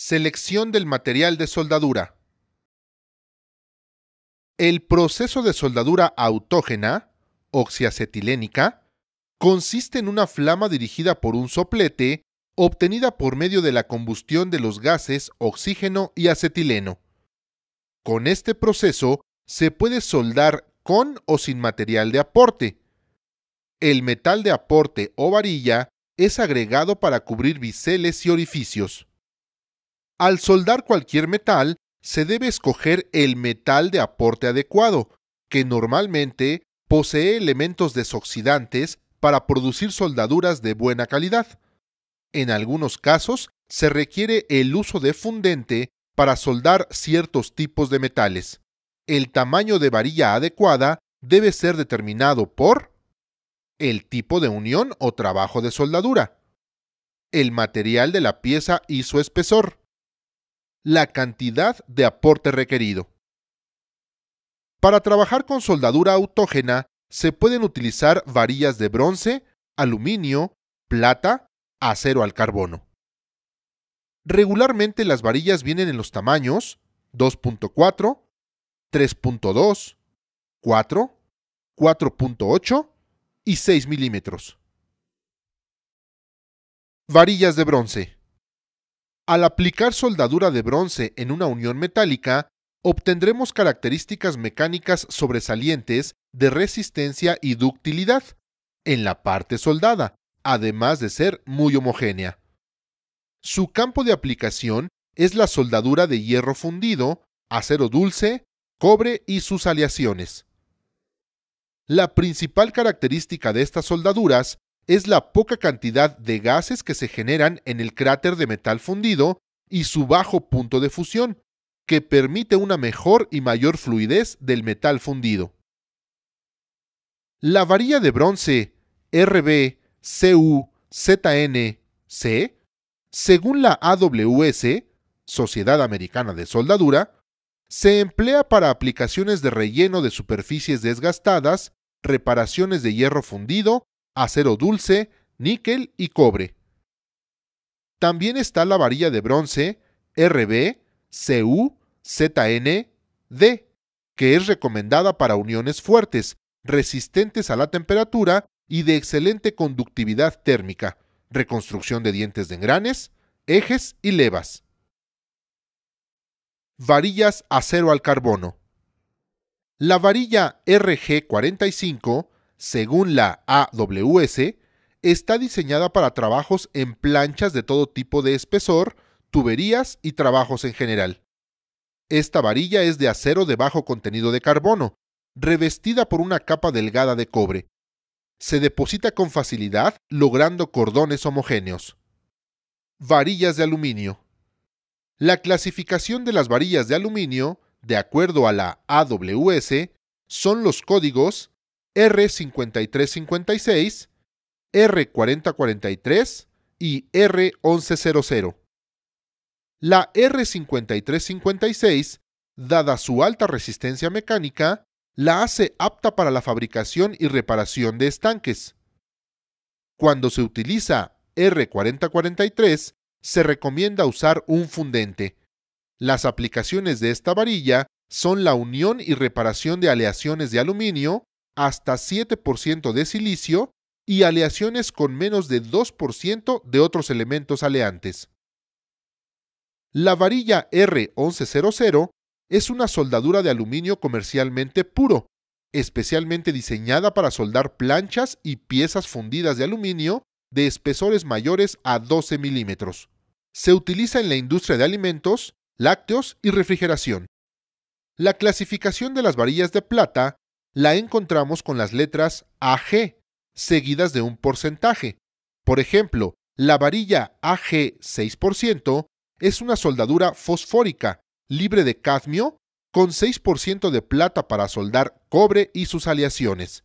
Selección del material de soldadura. El proceso de soldadura autógena, oxiacetilénica, consiste en una flama dirigida por un soplete obtenida por medio de la combustión de los gases oxígeno y acetileno. Con este proceso se puede soldar con o sin material de aporte. El metal de aporte o varilla es agregado para cubrir biseles y orificios. Al soldar cualquier metal, se debe escoger el metal de aporte adecuado, que normalmente posee elementos desoxidantes para producir soldaduras de buena calidad. En algunos casos, se requiere el uso de fundente para soldar ciertos tipos de metales. El tamaño de varilla adecuada debe ser determinado por el tipo de unión o trabajo de soldadura, el material de la pieza y su espesor, la cantidad de aporte requerido. Para trabajar con soldadura autógena se pueden utilizar varillas de bronce, aluminio, plata, acero al carbono. Regularmente las varillas vienen en los tamaños 2.4, 3.2, 4, 4.8 y 6 milímetros. Varillas de bronce. Al aplicar soldadura de bronce en una unión metálica, obtendremos características mecánicas sobresalientes de resistencia y ductilidad en la parte soldada, además de ser muy homogénea. Su campo de aplicación es la soldadura de hierro fundido, acero dulce, cobre y sus aleaciones. La principal característica de estas soldaduras es la poca cantidad de gases que se generan en el cráter de metal fundido y su bajo punto de fusión, que permite una mejor y mayor fluidez del metal fundido. La varilla de bronce RB CU ZN C, según la AWS, Sociedad Americana de Soldadura, se emplea para aplicaciones de relleno de superficies desgastadas, reparaciones de hierro fundido acero dulce, níquel y cobre. También está la varilla de bronce RB, CU, ZN, D, que es recomendada para uniones fuertes, resistentes a la temperatura y de excelente conductividad térmica, reconstrucción de dientes de engranes, ejes y levas. Varillas acero al carbono. La varilla RG45 según la AWS, está diseñada para trabajos en planchas de todo tipo de espesor, tuberías y trabajos en general. Esta varilla es de acero de bajo contenido de carbono, revestida por una capa delgada de cobre. Se deposita con facilidad logrando cordones homogéneos. Varillas de aluminio. La clasificación de las varillas de aluminio, de acuerdo a la AWS, son los códigos R5356, R4043 y R1100. La R5356, dada su alta resistencia mecánica, la hace apta para la fabricación y reparación de estanques. Cuando se utiliza R4043, se recomienda usar un fundente. Las aplicaciones de esta varilla son la unión y reparación de aleaciones de aluminio, hasta 7% de silicio y aleaciones con menos de 2% de otros elementos aleantes. La varilla R1100 es una soldadura de aluminio comercialmente puro, especialmente diseñada para soldar planchas y piezas fundidas de aluminio de espesores mayores a 12 milímetros. Se utiliza en la industria de alimentos, lácteos y refrigeración. La clasificación de las varillas de plata la encontramos con las letras AG, seguidas de un porcentaje. Por ejemplo, la varilla AG 6% es una soldadura fosfórica, libre de cadmio, con 6% de plata para soldar cobre y sus aleaciones.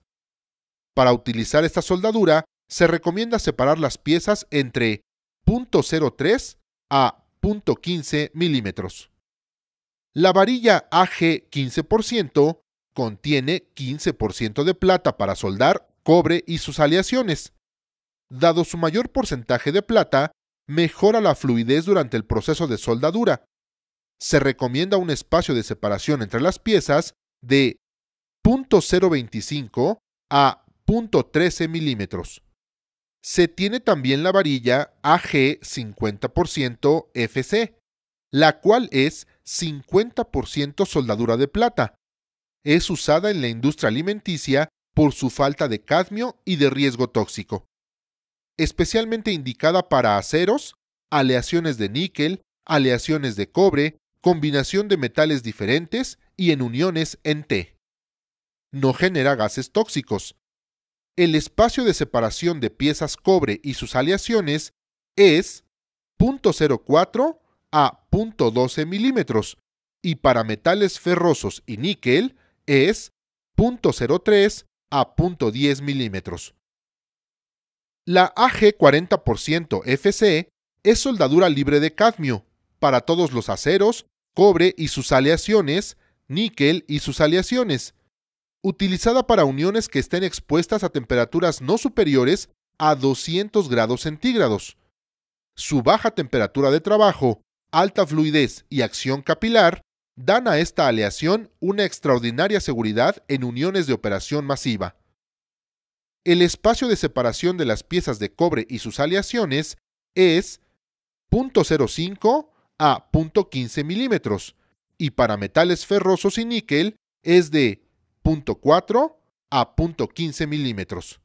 Para utilizar esta soldadura, se recomienda separar las piezas entre 0.03 a 0.15 milímetros. La varilla AG 15% Contiene 15% de plata para soldar, cobre y sus aleaciones. Dado su mayor porcentaje de plata, mejora la fluidez durante el proceso de soldadura. Se recomienda un espacio de separación entre las piezas de 0.025 a 0.13 milímetros. Se tiene también la varilla AG50% FC, la cual es 50% soldadura de plata, es usada en la industria alimenticia por su falta de cadmio y de riesgo tóxico. Especialmente indicada para aceros, aleaciones de níquel, aleaciones de cobre, combinación de metales diferentes y en uniones en T. No genera gases tóxicos. El espacio de separación de piezas cobre y sus aleaciones es 0.04 a 0.12 milímetros y para metales ferrosos y níquel es 0.03 a .10 milímetros. La AG40% FC es soldadura libre de cadmio para todos los aceros, cobre y sus aleaciones, níquel y sus aleaciones, utilizada para uniones que estén expuestas a temperaturas no superiores a 200 grados centígrados. Su baja temperatura de trabajo, alta fluidez y acción capilar dan a esta aleación una extraordinaria seguridad en uniones de operación masiva. El espacio de separación de las piezas de cobre y sus aleaciones es 0.05 a 0.15 milímetros y para metales ferrosos y níquel es de 0.4 a 0.15 milímetros.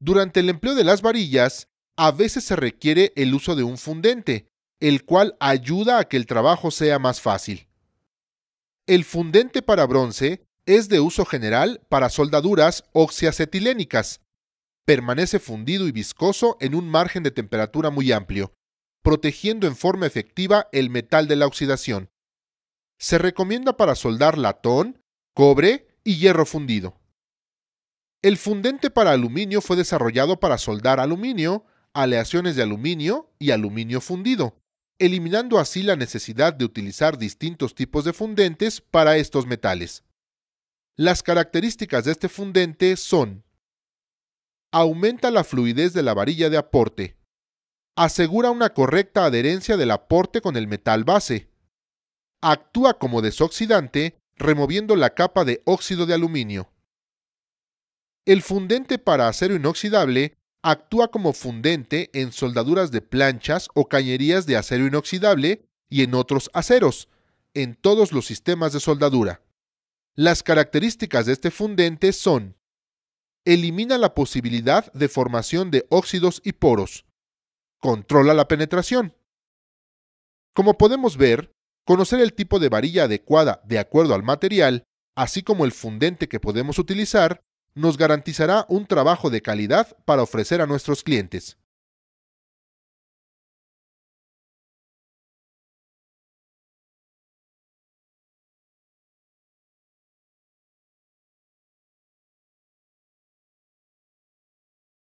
Durante el empleo de las varillas, a veces se requiere el uso de un fundente, el cual ayuda a que el trabajo sea más fácil. El fundente para bronce es de uso general para soldaduras oxiacetilénicas. Permanece fundido y viscoso en un margen de temperatura muy amplio, protegiendo en forma efectiva el metal de la oxidación. Se recomienda para soldar latón, cobre y hierro fundido. El fundente para aluminio fue desarrollado para soldar aluminio, aleaciones de aluminio y aluminio fundido eliminando así la necesidad de utilizar distintos tipos de fundentes para estos metales. Las características de este fundente son Aumenta la fluidez de la varilla de aporte. Asegura una correcta adherencia del aporte con el metal base. Actúa como desoxidante removiendo la capa de óxido de aluminio. El fundente para acero inoxidable Actúa como fundente en soldaduras de planchas o cañerías de acero inoxidable y en otros aceros, en todos los sistemas de soldadura. Las características de este fundente son Elimina la posibilidad de formación de óxidos y poros. Controla la penetración. Como podemos ver, conocer el tipo de varilla adecuada de acuerdo al material, así como el fundente que podemos utilizar, nos garantizará un trabajo de calidad para ofrecer a nuestros clientes.